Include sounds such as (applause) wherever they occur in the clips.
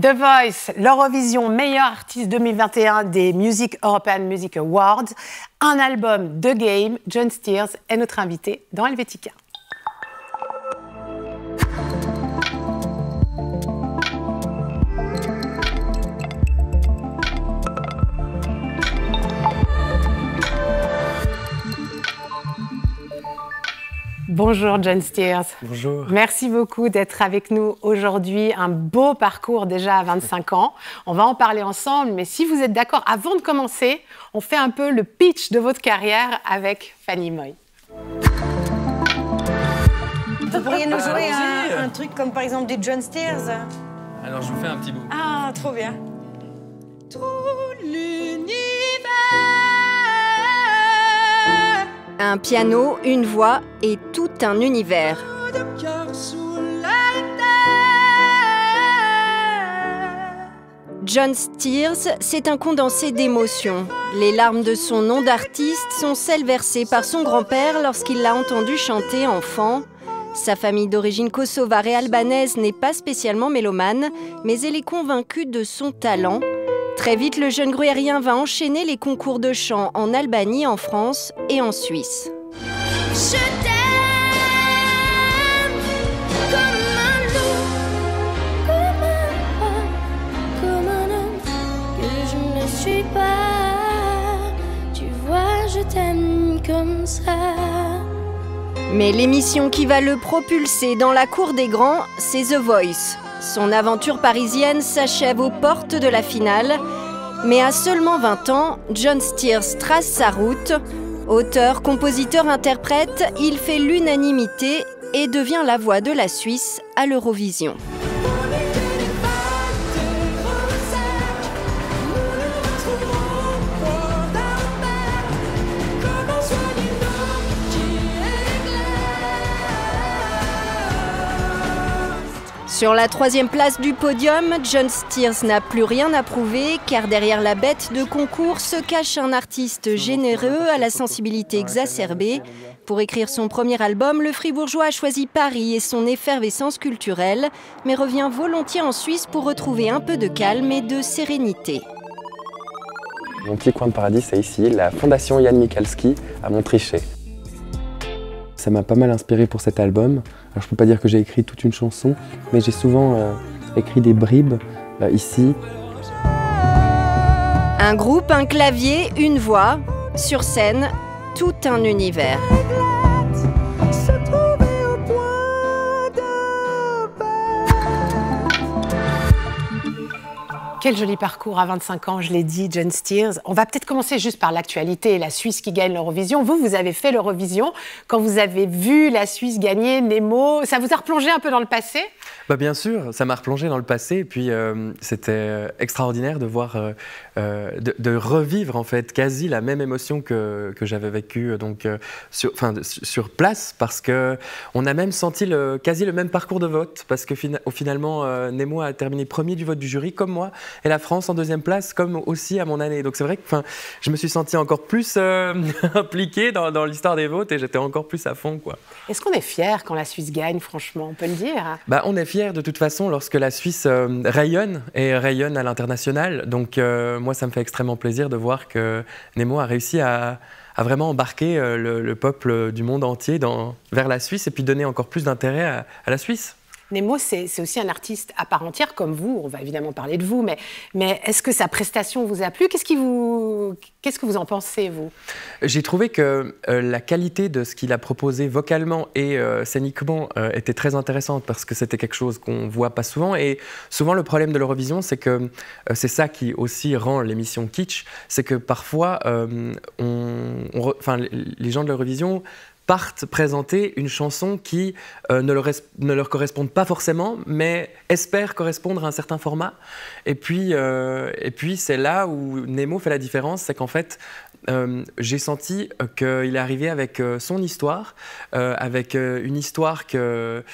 The Voice, l'Eurovision meilleur artiste 2021 des Music European Music Awards, un album de Game, John Steers est notre invité dans Helvetica. Bonjour John Steers. Bonjour. Merci beaucoup d'être avec nous aujourd'hui. Un beau parcours déjà à 25 ans. On va en parler ensemble, mais si vous êtes d'accord, avant de commencer, on fait un peu le pitch de votre carrière avec Fanny Moy. Vous pourriez nous jouer un, truc comme par exemple des John Steers Alors je vous fais un petit bout. Ah, trop bien. Un piano, une voix et tout un univers. John Steers, c'est un condensé d'émotions. Les larmes de son nom d'artiste sont celles versées par son grand-père lorsqu'il l'a entendu chanter enfant. Sa famille d'origine kosovare et albanaise n'est pas spécialement mélomane, mais elle est convaincue de son talent Très vite, le jeune gruérien va enchaîner les concours de chant en Albanie, en France et en Suisse. Je Comme ça. Mais l'émission qui va le propulser dans la cour des grands, c'est The Voice. Son aventure parisienne s'achève aux portes de la finale, mais à seulement 20 ans, John Steers trace sa route. Auteur, compositeur, interprète, il fait l'unanimité et devient la voix de la Suisse à l'Eurovision. Sur la troisième place du podium, John Steers n'a plus rien à prouver car derrière la bête de concours se cache un artiste généreux à la sensibilité exacerbée. Pour écrire son premier album, le Fribourgeois a choisi Paris et son effervescence culturelle, mais revient volontiers en Suisse pour retrouver un peu de calme et de sérénité. Mon petit coin de paradis, c'est ici, la Fondation Yann Mikalski à Montrichet. Ça m'a pas mal inspiré pour cet album. Alors je peux pas dire que j'ai écrit toute une chanson, mais j'ai souvent euh, écrit des bribes euh, ici. Un groupe, un clavier, une voix, sur scène, tout un univers. Quel joli parcours à 25 ans, je l'ai dit, John Steers. On va peut-être commencer juste par l'actualité, et la Suisse qui gagne l'Eurovision. Vous, vous avez fait l'Eurovision. Quand vous avez vu la Suisse gagner Nemo, ça vous a replongé un peu dans le passé bah Bien sûr, ça m'a replongé dans le passé. Et puis, euh, c'était euh, extraordinaire de voir, euh, de, revivre en fait quasi la même émotion que, j'avais vécue donc, sur, place parce qu'on a même senti quasi le même parcours de vote parce que finalement, Nemo a terminé premier du vote du jury comme moi et la France en deuxième place, comme aussi à mon année. Donc c'est vrai que je me suis senti encore plus impliquée euh, (laughs) impliqué dans, l'histoire des votes et j'étais encore plus à fond. quoi. Est-ce qu'on est fier quand la Suisse gagne, franchement On peut le dire hein. bah, On est fier de toute façon lorsque la Suisse euh, rayonne et rayonne à l'international. Donc euh, moi, ça me fait extrêmement plaisir de voir que Nemo a réussi à, vraiment embarquer le, peuple du monde entier dans, vers la Suisse et puis donner encore plus d'intérêt à, à la Suisse. Nemo, c'est aussi un artiste à part entière, comme vous. On va évidemment parler de vous, mais, mais est-ce que sa prestation vous a plu Qu'est-ce qui vous, qu'est-ce que vous en pensez, vous J'ai trouvé que euh, la qualité de ce qu'il a proposé vocalement et euh, scéniquement euh, était très intéressante parce que c'était quelque chose qu'on voit pas souvent. Et souvent, le problème de l'Eurovision, c'est que c'est ça qui aussi rend l'émission kitsch, c'est que parfois, on, les gens de l'Eurovision partent présenter une chanson qui euh, ne, leur ne, leur correspondent pas forcément, mais espèrent correspondre à un certain format. Et puis, euh, puis c'est là où Nemo fait la différence, c'est qu'en fait, euh, j'ai senti qu'il est arrivé avec son histoire, avec une histoire que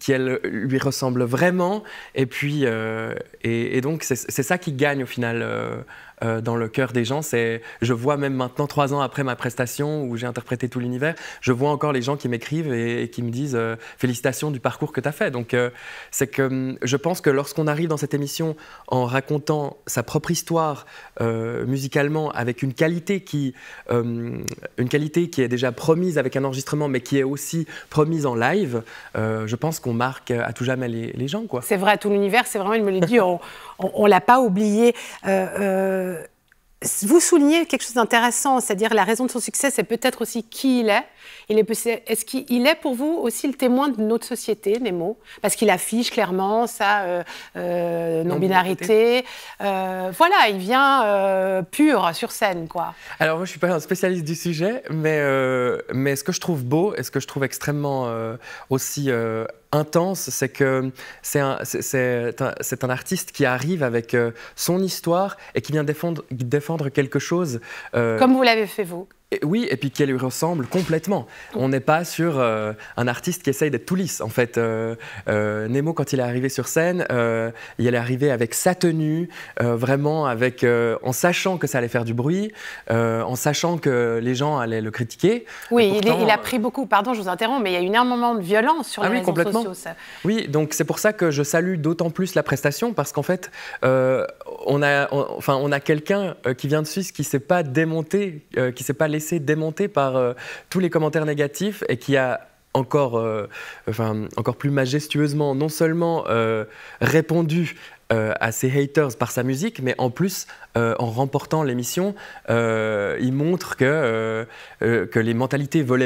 qui, elle, lui ressemble vraiment. Et puis, euh, et, donc, c'est ça qui gagne au final euh, euh, dans le cœur des gens. C'est, je vois même maintenant, trois ans après ma prestation où j'ai interprété tout l'univers, je vois encore les gens qui m'écrivent et, qui me disent félicitations du parcours que tu as fait. Donc, c'est que hum, je pense que lorsqu'on arrive dans cette émission en racontant sa propre histoire musicalement avec une qualité qui, hum, une qualité qui est déjà promise avec un enregistrement, mais qui est aussi promise en live, je pense qu'on marque euh, à tout jamais les, gens, gens. C'est vrai, tout l'univers, c'est vraiment, il me l'a dit, (laughs) on ne l'a pas oublié. Euh, euh, vous soulignez quelque chose d'intéressant, c'est-à-dire la raison de son succès, c'est peut-être aussi qui il est. Il est est-ce qu'il est pour vous aussi le témoin de notre société, Nemo Parce qu'il affiche clairement sa euh, euh, non-binarité. Euh, voilà, il vient pur sur scène, quoi. Alors moi, je suis pas un spécialiste du sujet, mais, mais ce que je trouve beau et ce que je trouve extrêmement aussi intense, c'est que c'est un, artiste qui arrive avec euh, son histoire et qui vient défendre quelque chose. Euh, Comme vous l'avez fait vous oui, et puis qu'elle lui ressemble complètement. On n'est pas sur euh, un artiste qui essaye d'être tout lisse. En fait, euh, euh, Nemo, quand il est arrivé sur scène, il est arrivé avec sa tenue, vraiment avec, en sachant que ça allait faire du bruit, en sachant que les gens allaient le critiquer. Oui, il, a pris beaucoup, pardon, je vous interromps, mais il y a eu moment de violence sur lui ah les réseaux complètement. sociaux. Oui, donc c'est pour ça que je salue d'autant plus la prestation, parce qu'en fait, on a, on a quelqu'un euh, qui vient de Suisse qui s'est pas démonté, euh, qui s'est pas laissé démonter par euh, tous les commentaires négatifs et qui a encore, encore plus majestueusement, non seulement répondu à ses haters par sa musique, mais en plus, en remportant l'émission, il montre que, les mentalités veulent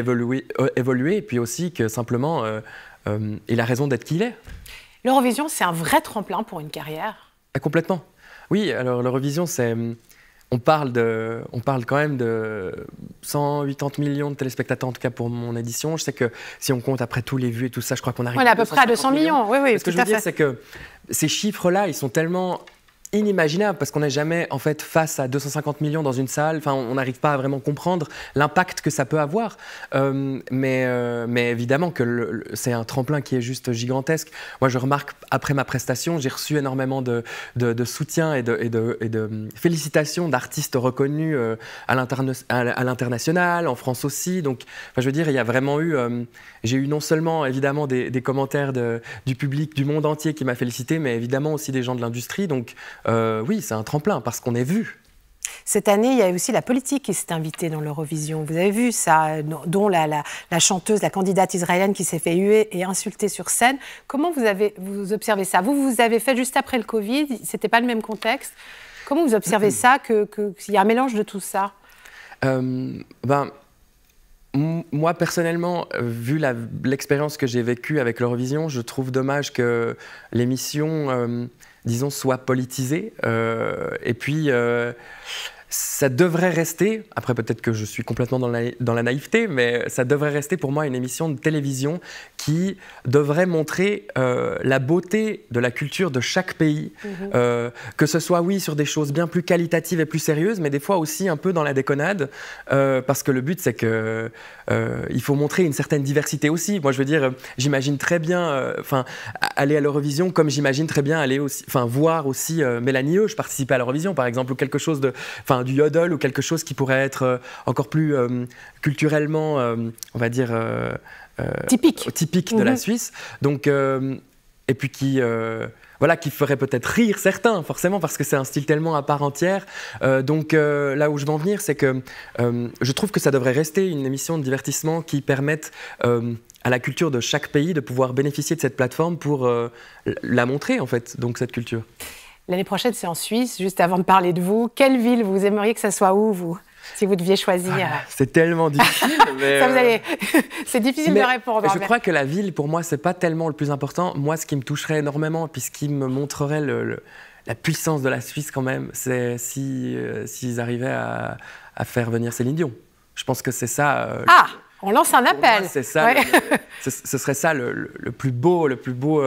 évoluer, et puis aussi que simplement, il a raison d'être qui il est. L'Eurovision, c'est un vrai tremplin pour une carrière. Ah, complètement. Oui, alors l'Eurovision, c'est. Hum, on parle, de, on parle quand même de 180 millions de téléspectateurs, en tout cas pour mon édition. Je sais que si on compte après tous les vues et tout ça, je crois qu'on arrive à peu près à 200 millions. Oui, oui, ce que je veux dire, c'est que ces chiffres-là, ils sont tellement inimaginable parce qu'on n'est jamais en fait face à 250 millions dans une salle. Enfin, on n'arrive pas à vraiment comprendre l'impact que ça peut avoir. Euh, mais, euh, mais évidemment que c'est un tremplin qui est juste gigantesque. Moi, je remarque après ma prestation, j'ai reçu énormément de, soutien et de, et de, félicitations d'artistes reconnus euh, à, l'international, en France aussi. Donc, enfin, je veux dire, il y a vraiment eu. j'ai eu non seulement évidemment des, des commentaires du public du monde entier qui m'a félicité, mais évidemment aussi des gens de l'industrie. Donc euh, oui, c'est un tremplin parce qu'on est vu. Cette année, il y a aussi la politique qui s'est invitée dans l'Eurovision. Vous avez vu ça, euh, dont la, chanteuse, la candidate israélienne qui s'est fait huer et insulter sur scène. Comment vous avez vous observez ça Vous, vous avez fait juste après le Covid, c'était pas le même contexte. Comment vous observez ça, qu'il que, y a un mélange de tout ça euh, ben, moi personnellement, vu l'expérience que j'ai vécue avec l'Eurovision, je trouve dommage que l'émission disons, soit politisé. Euh, et puis, euh, ça devrait rester, après peut-être que je suis complètement dans la, dans la, naïveté, mais ça devrait rester pour moi une émission de télévision qui devrait montrer euh, la beauté de la culture de chaque pays, mhm. euh, que ce soit, oui, sur des choses bien plus qualitatives et plus sérieuses, mais des fois aussi un peu dans la déconnade, euh, parce que le but, c'est que il faut montrer une certaine diversité aussi. Moi, je veux dire, j'imagine très bien enfin, aller à l'Eurovision, comme j'imagine très bien aller aussi, enfin, voir aussi Mélanie Eux, Je participais à l'Eurovision, par exemple, ou quelque chose de du yodel ou quelque chose qui pourrait être euh, encore plus euh, culturellement, euh, on va dire typique, typique de la mhm. Suisse. Donc et puis qui voilà, qui ferait peut-être rire certains, forcément, parce que c'est un style tellement à part entière. donc là où je veux en venir, c'est que je trouve que ça devrait rester une émission de divertissement qui permette à la culture de chaque pays de pouvoir bénéficier de cette plateforme pour la montrer, en fait, donc cette culture. L'année prochaine, c'est en Suisse. Juste avant de parler de vous, quelle ville vous aimeriez que ça soit où, vous si vous deviez choisir ah, C'est tellement difficile. (laughs) allez... Euh, (laughs) c'est difficile de répondre. Je hein, crois que la ville, pour moi, c'est pas tellement le plus important. Moi, ce qui me toucherait énormément, puis ce qui me montrerait le, la puissance de la Suisse quand même, c'est si euh, s'ils arrivaient à, faire venir Céline Dion. Je pense que c'est ça. Euh, ah, on lance un appel. C'est ça. (laughs) ce, serait ça le, plus beau, le plus beau,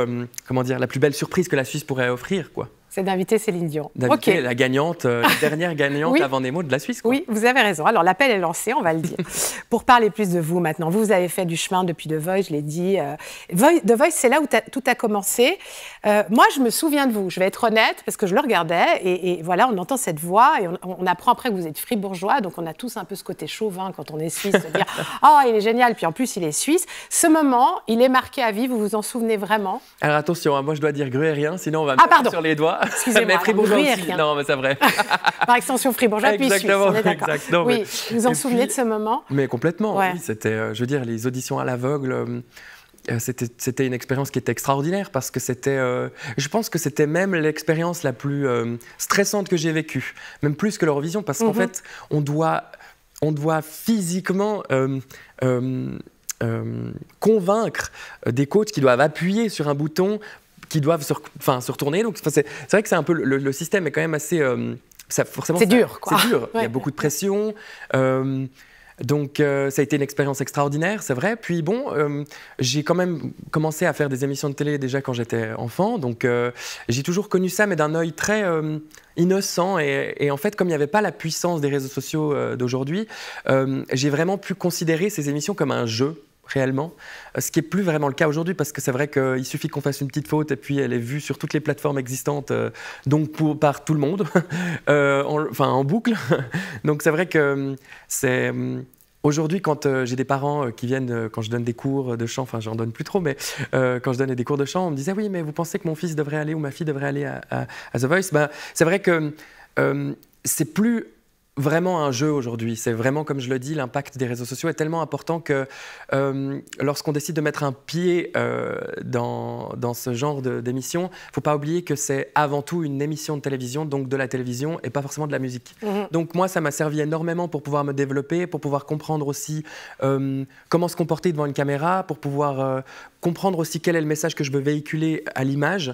comment dire, la plus belle surprise que la Suisse pourrait offrir, quoi c'est d'inviter Céline Dion. D'inviter la gagnante, euh, la dernière gagnante (laughs) avant avant mots de la Suisse. Oui, vous avez raison. Alors l'appel est lancé, on va le dire. (laughs) Pour parler plus de vous maintenant, vous avez fait du chemin depuis The Voice, je l'ai dit. Euh, The Voice, c'est là où tout a commencé. Euh, moi, je me souviens de vous, je vais être honnête, parce que je le regardais, et, voilà, on entend cette voix, et on, apprend après que vous êtes fribourgeois, donc on a tous un peu ce côté chauvin quand on est suisse, de dire (laughs) « Oh, il est génial !» Puis en plus, il est suisse. Ce moment, il est marqué à vie, vous vous en souvenez vraiment Alors attention, hein, moi je dois dire rien sinon on va me ah, sur les doigts. Excusez-moi. Mais fribourgeois aussi. Non, mais c'est vrai. (laughs) Par extension Fribourg, puis suisse. Oui, vous en souvenez de ce moment Mais complètement. Oui, c'était, euh, je veux dire, les auditions à l'aveugle. Euh, euh, c'était, une expérience qui était extraordinaire parce que c'était, je pense que c'était même l'expérience la plus stressante que j'ai vécue, même plus que l'Eurovision, parce qu'en mhm. fait, on doit, on doit physiquement convaincre des coachs qui doivent appuyer sur un bouton qui doivent se, enfin, se retourner. Donc, c'est vrai que c'est un peu le, système est quand même assez. Euh, ça, forcément, c'est dur, C'est dur. Il y a beaucoup de pression. Euh, donc euh, ça a été une expérience extraordinaire, c'est vrai. Puis bon, j'ai quand même commencé à faire des émissions de télé déjà quand j'étais enfant, donc j'ai toujours connu ça, mais d'un œil très innocent. Et, et, en fait, comme il n'y avait pas la puissance des réseaux sociaux d'aujourd'hui, j'ai vraiment pu considérer ces émissions comme un jeu réellement. Euh, ce qui n'est plus vraiment le cas aujourd'hui, parce que c'est vrai qu'il suffit qu'on fasse une petite faute et puis elle est vue sur toutes les plateformes existantes, euh, donc pour, par tout le monde, (laughs) euh, en, enfin en boucle. (laughs) donc c'est vrai que c'est. Aujourd'hui, quand j'ai des parents qui viennent, quand je donne des cours de chant, enfin j'en donne plus trop, mais quand je donnais des cours de chant, on me disait oui, mais vous pensez que mon fils devrait aller ou ma fille devrait aller à, à The Voice ben, C'est vrai que c'est plus vraiment un jeu aujourd'hui. C'est vraiment, comme je le dis, l'impact des réseaux sociaux est tellement important que euh, lorsqu'on décide de mettre un pied euh, dans, dans, ce genre d'émission, il ne faut pas oublier que c'est avant tout une émission de télévision, donc de la télévision et pas forcément de la musique. Mm-hmm. Donc moi, ça m'a servi énormément pour pouvoir me développer, pour pouvoir comprendre aussi euh, comment se comporter devant une caméra, pour pouvoir comprendre aussi quel est le message que je veux véhiculer à l'image,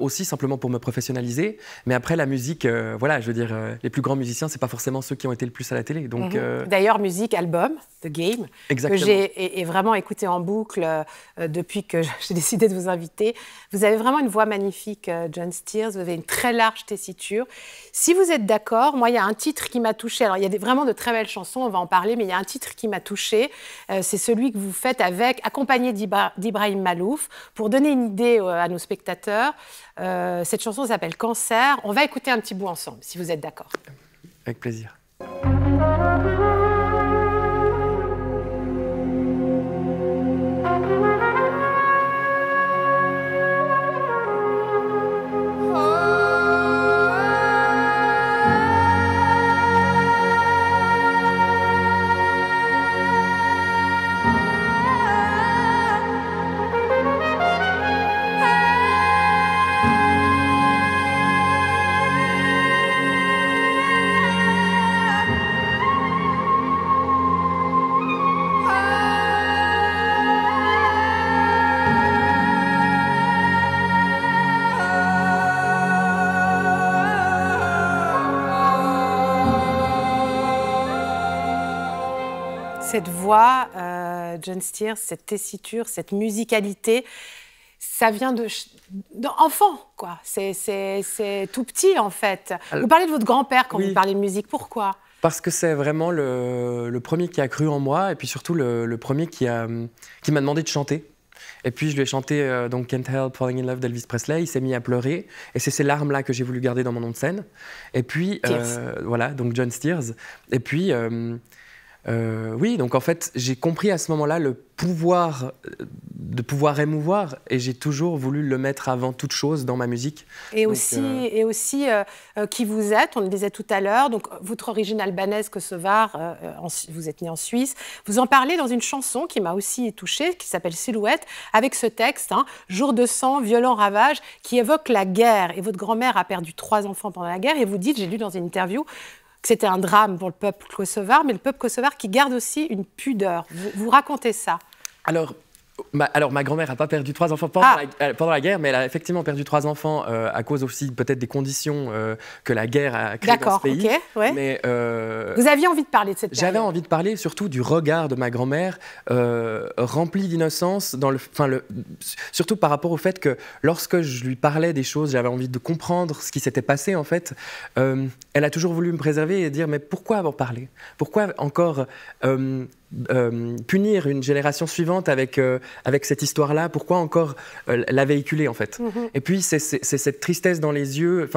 aussi simplement pour me professionnaliser. Mais après, la musique, voilà, je veux dire, les plus grands musiciens, c'est pas forcément ceux qui ont été le plus à la télé. Donc, mhm. euh, D'ailleurs, musique, album, The Game, que j'ai vraiment écouté en boucle euh, depuis que (laughs) j'ai décidé de vous inviter. Vous avez vraiment une voix magnifique, euh, John Steers. Vous avez une très large tessiture. Si vous êtes d'accord, moi, il y a un titre qui m'a touché Alors, il y a vraiment de très belles chansons, on va en parler, mais il y a un titre qui m'a touché C'est celui que vous faites avec, accompagné d'Ibrahim Malouf. Pour donner une idée à nos spectateurs, cette chanson s'appelle Cancer. On va écouter un petit bout ensemble, si vous êtes d'accord. Avec plaisir. Cette voix, euh, John Steers, cette tessiture, cette musicalité, ça vient de d'enfant, quoi. C'est tout petit, en fait. vous parlez de votre grand-père quand vous parlez de musique. Pourquoi Parce que c'est vraiment le, premier qui a cru en moi et puis surtout le, premier qui m'a qui demandé de chanter. Et puis je lui ai chanté euh, donc Can't Help Falling in Love d'Elvis Presley. Il s'est mis à pleurer et c'est ces larmes là que j'ai voulu garder dans mon nom de scène. Et puis euh, voilà donc John Steers. Et puis euh, oui, donc en fait, j'ai compris à ce moment-là le pouvoir euh, de pouvoir émouvoir et j'ai toujours voulu le mettre avant toute chose dans ma musique. Et aussi, euh, et aussi qui vous êtes, on le disait tout à l'heure, donc votre origine albanaise, Kosovar, vous êtes né en Suisse. Vous en parlez dans une chanson qui m'a aussi touchée, qui s'appelle Silhouette, avec ce texte, hein, Jour de sang, violent ravage, qui évoque la guerre. Et votre grand-mère a perdu trois enfants pendant la guerre et vous dites, j'ai lu dans une interview, que c'était un drame pour le peuple kosovar, mais le peuple kosovar qui garde aussi une pudeur. Vous, racontez ça Alors, alors, ma grand-mère n'a pas perdu trois enfants ah. euh, pendant, la, guerre, mais elle a effectivement perdu trois enfants euh, à cause aussi peut-être des conditions euh, que la guerre a créées dans ce pays. mais, Vous aviez envie de parler de cette J'avais envie de parler surtout du regard de ma grand-mère rempli d'innocence, dans le, le, surtout par rapport au fait que lorsque je lui parlais des choses, j'avais envie de comprendre ce qui s'était passé en fait. elle a toujours voulu me préserver et dire mais pourquoi avoir parlé Pourquoi encore euh, punir une génération suivante avec, euh, avec cette histoire-là Pourquoi encore euh, la véhiculer en fait mm-hmm. Et puis c'est cette tristesse dans les yeux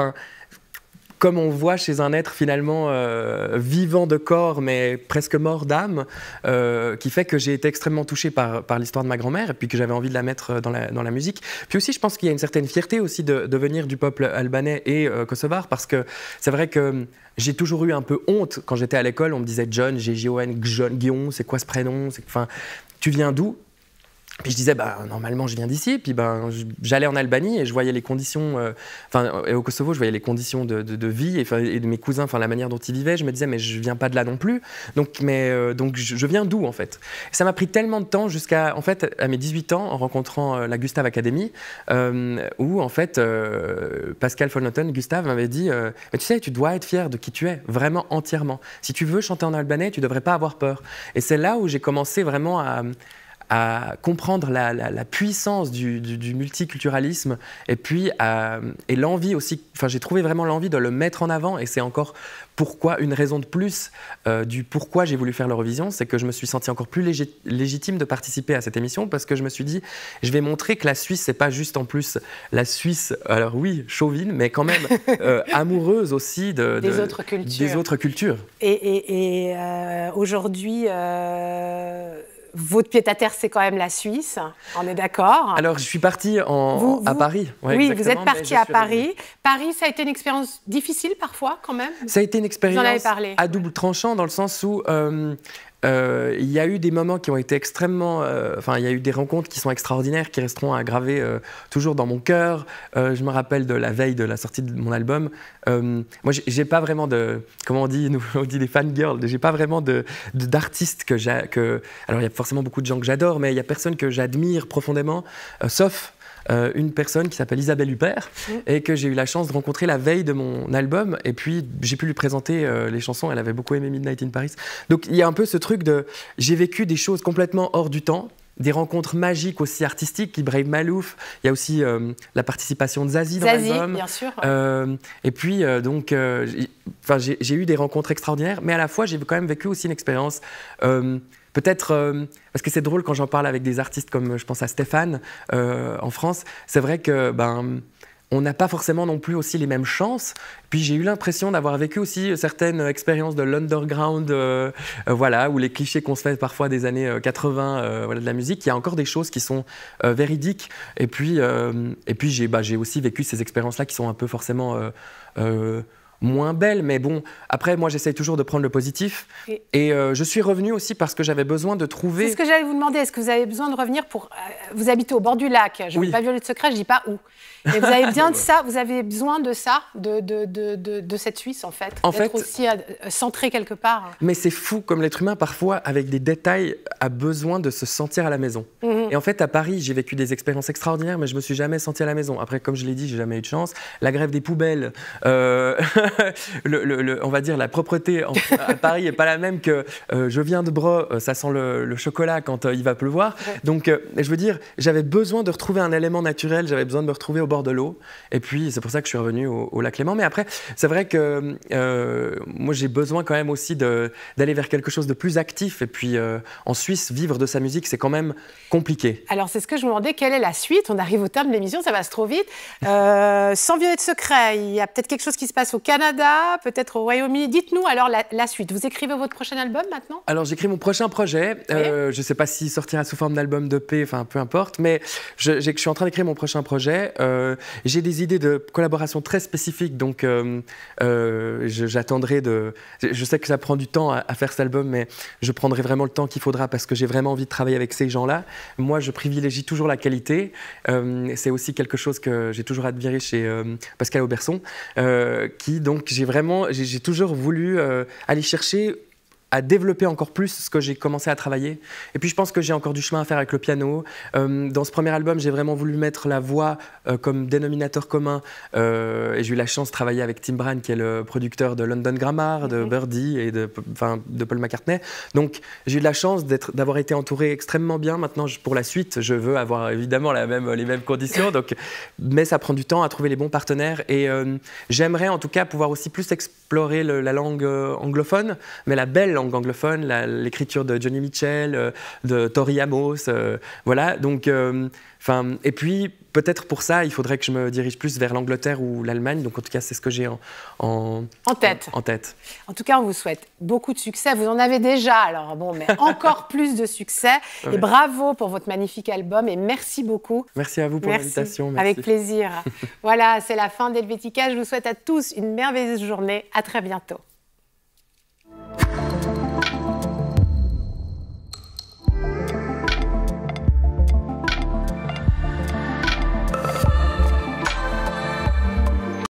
comme on voit chez un être finalement euh, vivant de corps mais presque mort d'âme, euh, qui fait que j'ai été extrêmement touché par, par l'histoire de ma grand-mère et puis que j'avais envie de la mettre euh, dans la, musique. Puis aussi, je pense qu'il y a une certaine fierté aussi de, venir du peuple albanais et kosovar parce que c'est vrai que j'ai toujours eu un peu honte quand j'étais à l'école. On me disait John, G-J-O-N, John Guion, c'est quoi ce prénom Enfin, tu viens d'où puis je disais, bah, normalement, je viens d'ici. Puis ben, j'allais en Albanie et je voyais les conditions, euh, enfin, au Kosovo, je voyais les conditions de, de, vie et, de mes cousins, enfin, la manière dont ils vivaient. Je me disais, mais je viens pas de là non plus. Donc, mais, euh, donc je, viens d'où, en fait Ça m'a pris tellement de temps jusqu'à, en fait, à mes 18 ans, en rencontrant euh, la Gustave Academy, où, en fait, Pascal Follnoten, Gustave, m'avait dit, mais tu sais, tu dois être fier de qui tu es, vraiment entièrement. Si tu veux chanter en albanais, tu devrais pas avoir peur. Et c'est là où j'ai commencé vraiment à à comprendre la, puissance du, multiculturalisme et puis à, et l'envie aussi, enfin j'ai trouvé vraiment l'envie de le mettre en avant et c'est encore pourquoi une raison de plus euh, du pourquoi j'ai voulu faire l'Eurovision, c'est que je me suis senti encore plus légitime de participer à cette émission parce que je me suis dit je vais montrer que la Suisse c'est pas juste en plus la Suisse, alors oui chauvine mais quand même (laughs) euh, amoureuse aussi des, autres cultures. autres cultures. Et, et, euh, aujourd'hui votre pied-à-terre, c'est quand même la Suisse, on est d'accord Alors, je suis parti en, à Paris. oui, vous êtes parti à Paris. Paris, ça a été une expérience difficile parfois, quand même Ça a été une expérience à double tranchant, dans le sens où euh, euh, il y a eu des moments qui ont été extrêmement. Euh, enfin, il y a eu des rencontres qui sont extraordinaires, qui resteront à graver euh, toujours dans mon cœur. je me rappelle de la veille de la sortie de mon album. moi, j'ai pas vraiment de. Comment on dit nous, (laughs) On dit des fangirls. J'ai pas vraiment d'artistes que j'ai. Que, alors, il y a forcément beaucoup de gens que j'adore, mais il y a personne que j'admire profondément, sauf euh, une personne qui s'appelle Isabelle Huppert mm. et que j'ai eu la chance de rencontrer la veille de mon album. Et puis, j'ai pu lui présenter euh, les chansons. Elle avait beaucoup aimé Midnight in Paris. Donc, il y a un peu ce truc de j'ai vécu des choses complètement hors du temps des rencontres magiques aussi artistiques, Ibrahim Malouf, il y a aussi euh, la participation de Zazie dans l'album. bien sûr. et puis, donc, j'ai eu des rencontres extraordinaires, mais à la fois, j'ai quand même vécu aussi une expérience Peut-être, euh, parce que c'est drôle quand j'en parle avec des artistes comme je pense à Stéphane euh, en France, c'est vrai que ben, on n'a pas forcément non plus aussi les mêmes chances. Puis j'ai eu l'impression d'avoir vécu aussi certaines expériences de l'underground, euh, voilà, ou les clichés qu'on se fait parfois des années 80, voilà, de la musique. Il y a encore des choses qui sont véridiques. Et puis, et puis j'ai bah, aussi vécu ces expériences-là qui sont un peu forcément moins belle. Mais bon, après, moi, j'essaye toujours de prendre le positif. Et euh, je suis revenu aussi parce que j'avais besoin de trouver. C'est ce que j'allais vous demander. Est-ce que vous avez besoin de revenir pour. Euh, vous habitez au bord du lac. Je ne oui. pas violer de secret, je ne dis pas où. Mais vous avez (laughs) besoin de ça. Vous avez besoin de ça, de, de, de, de cette Suisse, en fait. En fait. aussi euh, centré quelque part. Mais c'est fou comme l'être humain, parfois, avec des détails, a besoin de se sentir à la maison. Mhm. Et en fait, à Paris, j'ai vécu des expériences extraordinaires, mais je me suis jamais senti à la maison. Après, comme je l'ai dit, j'ai jamais eu de chance. La grève des poubelles. (laughs) (laughs) on va dire la propreté à Paris n'est pas la même que euh, je viens de Bro, euh, ça sent le, chocolat quand euh, il va pleuvoir. Donc, je veux dire, j'avais besoin de retrouver un élément naturel, j'avais besoin de me retrouver au bord de l'eau. Et puis, c'est pour ça que je suis revenu au, lac Léman. Mais après, c'est vrai que moi, j'ai besoin quand même aussi d'aller vers quelque chose de plus actif. Et puis, en Suisse, vivre de sa musique, c'est quand même compliqué. Alors, c'est ce que je me demandais, quelle est la suite On arrive au terme de l'émission, ça va se trop vite. sans violer de secret, il y a peut-être quelque chose qui se passe au Canada peut-être au Royaume-Uni. Dites-nous alors la, suite. Vous écrivez votre prochain album maintenant Alors j'écris mon prochain projet. Euh, je ne sais pas s'il sortira sous forme d'album de paix, enfin peu importe, mais je, suis en train d'écrire mon prochain projet. Euh, j'ai des idées de collaboration très spécifiques, donc euh, j'attendrai de... Je sais que ça prend du temps à, faire cet album, mais je prendrai vraiment le temps qu'il faudra parce que j'ai vraiment envie de travailler avec ces gens-là. Moi, je privilégie toujours la qualité. C'est aussi quelque chose que j'ai toujours admiré chez Pascal Auberson, qui donc donc j'ai vraiment, j'ai toujours voulu euh, aller chercher à développer encore plus ce que j'ai commencé à travailler. Et puis je pense que j'ai encore du chemin à faire avec le piano. Euh, dans ce premier album, j'ai vraiment voulu mettre la voix euh, comme dénominateur commun. Euh, et j'ai eu la chance de travailler avec Tim Bran qui est le producteur de London Grammar, de Birdie mhm. et de, Paul McCartney. Donc j'ai eu la chance d'avoir été entouré extrêmement bien. Maintenant, pour la suite, je veux avoir évidemment la même, les mêmes conditions. donc, mais ça prend du temps à trouver les bons partenaires. Et j'aimerais en tout cas pouvoir aussi plus explorer la langue anglophone, mais la belle langue anglophone, l'écriture de Johnny Mitchell, euh, de Tori Amos, euh, voilà. Donc, euh, enfin, et puis peut-être pour ça, il faudrait que je me dirige plus vers l'Angleterre ou l'Allemagne. Donc, en tout cas, c'est ce que j'ai en, en, tête. En, tête. En tout cas, on vous souhaite beaucoup de succès. Vous en avez déjà, alors bon, mais (laughs) encore plus de succès. Et bravo pour votre magnifique album et merci beaucoup. Merci à vous pour l'invitation. Avec plaisir. (laughs) voilà, c'est la fin d'Helvetica. Je vous souhaite à tous une merveilleuse journée. À très bientôt.